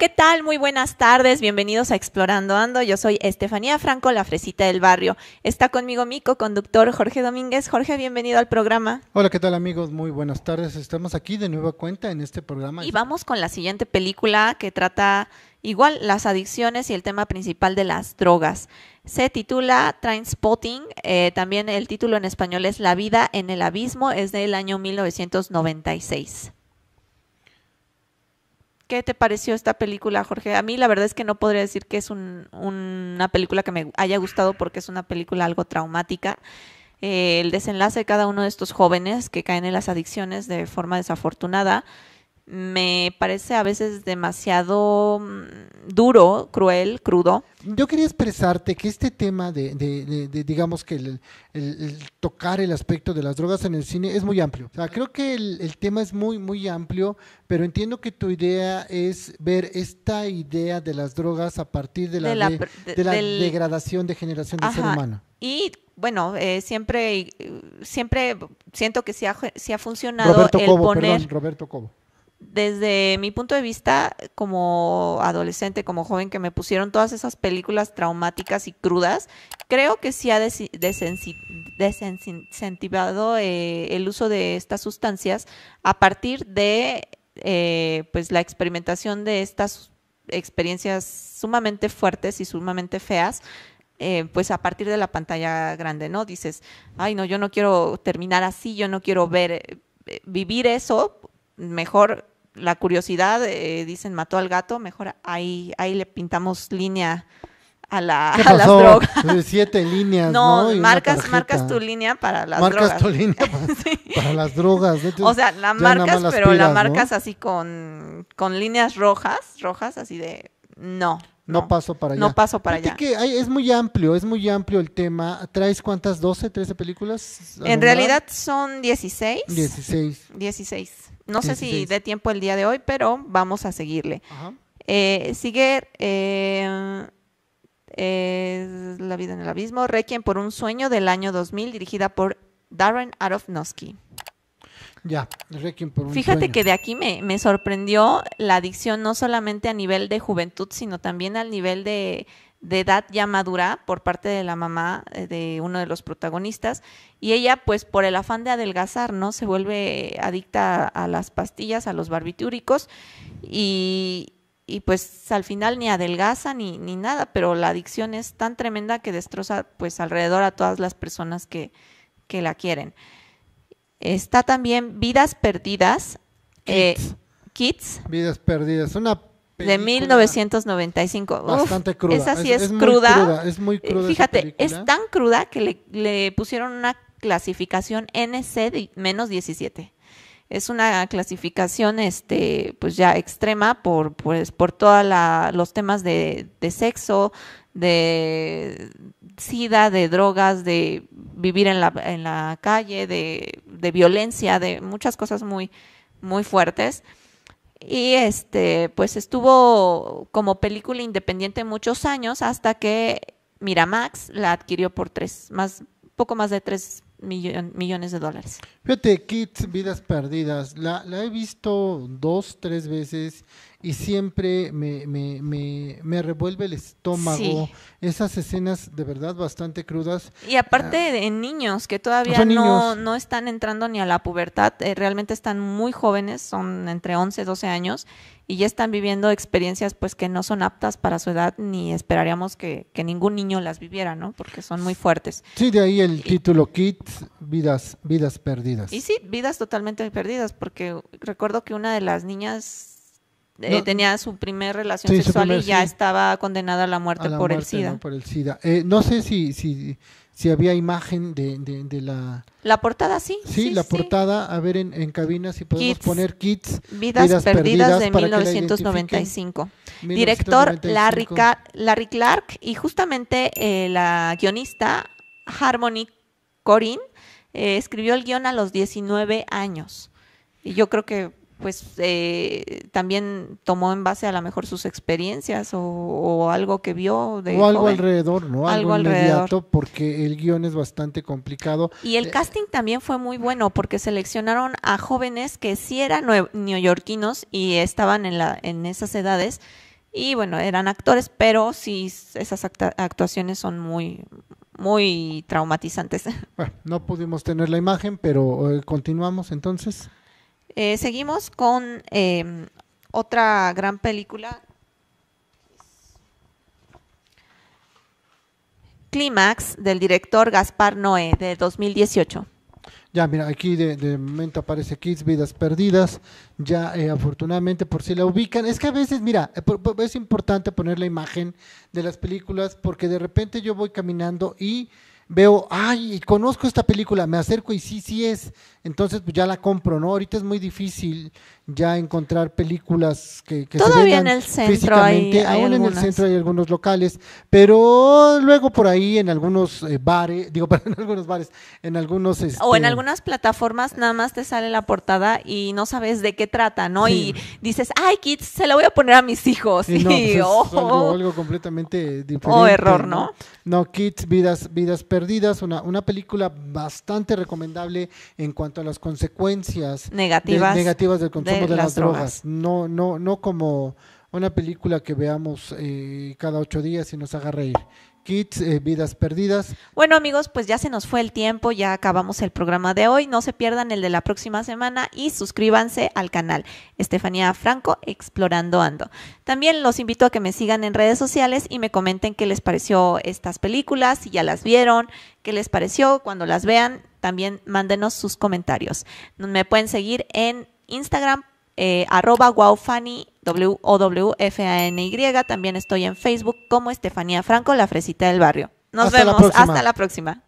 ¿qué tal? Muy buenas tardes, bienvenidos a Explorando Ando. Yo soy Estefanía Franco, la fresita del barrio. Está conmigo mi conductor Jorge Domínguez. Jorge, bienvenido al programa. Hola, ¿qué tal amigos? Muy buenas tardes. Estamos aquí de nueva cuenta en este programa. Y vamos con la siguiente película que trata igual las adicciones y el tema principal de las drogas. Se titula Trainspotting, eh, también el título en español es La vida en el abismo, es del año 1996. ¿Qué te pareció esta película, Jorge? A mí la verdad es que no podría decir que es una película que me haya gustado porque es una película algo traumática. Eh, el desenlace de cada uno de estos jóvenes que caen en las adicciones de forma desafortunada me parece a veces demasiado mm, duro, cruel, crudo. Yo quería expresarte que este tema de, digamos que el, tocar el aspecto de las drogas en el cine es muy amplio. O sea, creo que el, tema es muy, muy amplio, pero entiendo que tu idea es ver esta idea de las drogas a partir de la, la degradación de generación del ser humano. Y bueno, eh, siempre, siempre siento que se ha, ha funcionado Roberto Cobo, Roberto Cobo desde mi punto de vista, como adolescente, como joven, que me pusieron todas esas películas traumáticas y crudas, creo que sí ha desincentivado eh, el uso de estas sustancias a partir de eh, pues la experimentación de estas experiencias sumamente fuertes y sumamente feas. Eh, pues a partir de la pantalla grande, ¿no? Dices, ay, no, yo no quiero terminar así, yo no quiero ver, vivir eso, mejor la curiosidad, eh, dicen, mató al gato, mejor ahí, ahí le pintamos línea a, la, a las drogas. Siete líneas. No, marcas, marcas tu línea para las drogas. Marcas tu línea para, las drogas. o sea, la marcas, pero la marcas así con, con líneas rojas, rojas, así de no. No, paso para allá. No paso para allá. Que es muy amplio, es muy amplio el tema. ¿Traes cuántas? ¿12, 13 películas? En realidad son 16. 16. 16. No sé si dé tiempo el día de hoy, pero vamos a seguirle. Eh, sigue eh, La vida en el abismo, Requiem por un sueño del año 2000, dirigida por Darren Aronofsky. Ya, Requiem por un Fíjate que de aquí me, me sorprendió la adicción no solamente a nivel de juventud, sino también al nivel de, de edad ya madura por parte de la mamá eh, de uno de los protagonistas y ella pues por el afán de adelgazar, ¿no? Se vuelve adicta a las pastillas, a los barbitúricos y, y pues al final ni adelgaza ni, ni nada, pero la adicción es tan tremenda que destroza pues alrededor a todas las personas que, la quieren. Está también Vidas Perdidas, Kids. Eh, Kids. Vidas Perdidas, una de 1995. Bastante cruda. es, así es cruda. Es muy Fíjate, es tan cruda que le, pusieron una clasificación NC-17. Es una clasificación este pues ya extrema por pues por todos los temas de, sexo, de sida, de drogas, de vivir en la, calle, de, de violencia, de muchas cosas muy, muy fuertes y este, pues estuvo como película independiente muchos años hasta que Miramax la adquirió por tres, más, poco más de tres millones de dólares. Fíjate, Kids, Vidas Perdidas, la, la he visto dos, tres veces y siempre me, me, me, me revuelve el estómago. Esas escenas de verdad bastante crudas. Y aparte ah. de en niños que todavía no, no, están entrando ni a la pubertad, eh, realmente están muy jóvenes, son entre 11 12 años y ya están viviendo experiencias pues que no son aptas para su edad ni esperaríamos que, que ningún niño las viviera, ¿no? Porque son muy fuertes. Sí, de ahí el título Kids, vidas, vidas perdidas. Y sí, vidas totalmente perdidas, porque recuerdo que una de las niñas eh, tenía su primer relación sexual y ya estaba condenada a la muerte, por, el SIDA. No, eh, por no sé si, si, si había imagen de, la... La portada, sí. Sí, la portada. A ver, en, cabina si podemos poner kits Vidas, perdidas, de 1995. Director Larry, Larry, Clark y justamente eh, la guionista Harmony Corin escribió el guión a los 19 años. Y yo creo que pues eh, también tomó en base a lo mejor sus experiencias o, algo que vio. De o algo alrededor, ¿no? Algo, inmediato, alrededor. porque el guión es bastante complicado. Y el eh, casting también fue muy bueno, porque seleccionaron a jóvenes que sí eran neoyorquinos y estaban en, la, en esas edades. Y bueno, eran actores, pero sí esas actuaciones son muy, muy traumatizantes. Bueno, no pudimos tener la imagen, pero eh, continuamos entonces. Eh, seguimos con em, otra gran película. Clímax del director Gaspar Noé de 2018. Ya, mira, aquí de, momento aparece Kids Vidas Perdidas. Ya, eh, afortunadamente, por si la ubican. Es que a veces, mira, eh, es importante poner la imagen de las películas porque de repente yo voy caminando y veo, ay, conozco esta película, me acerco y sí, sí es, entonces pues ya la compro, ¿no? Ahorita es muy difícil ya encontrar películas que, que Todavía en el centro aún en el centro hay algunos locales, pero luego por ahí en algunos eh, bares, digo, en algunos bares, en algunos... Este o en algunas plataformas nada más te sale la portada y no sabes de qué trata, ¿no? Y dices, ay, kids, se la voy a poner a mis hijos. Eh, y no, pues algo, completamente diferente. O oh, error, ¿no? No, Kids, Vidas, Vidas Perdidas, una, una película bastante recomendable en cuanto a las consecuencias negativas, negativas del consumo de, las, drogas. No, no, no como una película que veamos eh, cada ocho días y nos haga reír. Kids, eh, vidas perdidas. Bueno amigos, pues ya se nos fue el tiempo, ya acabamos el programa de hoy. No se pierdan el de la próxima semana y suscríbanse al canal Estefanía Franco Explorando Ando. También los invito a que me sigan en redes sociales y me comenten qué les pareció estas películas, si ya las vieron, qué les pareció cuando las vean. También mándenos sus comentarios. Me pueden seguir en Instagram eh, arroba wowfanny, w o w f a n y. También estoy en Facebook como Estefanía Franco, la fresita del barrio. Nos vemos. Hasta la próxima.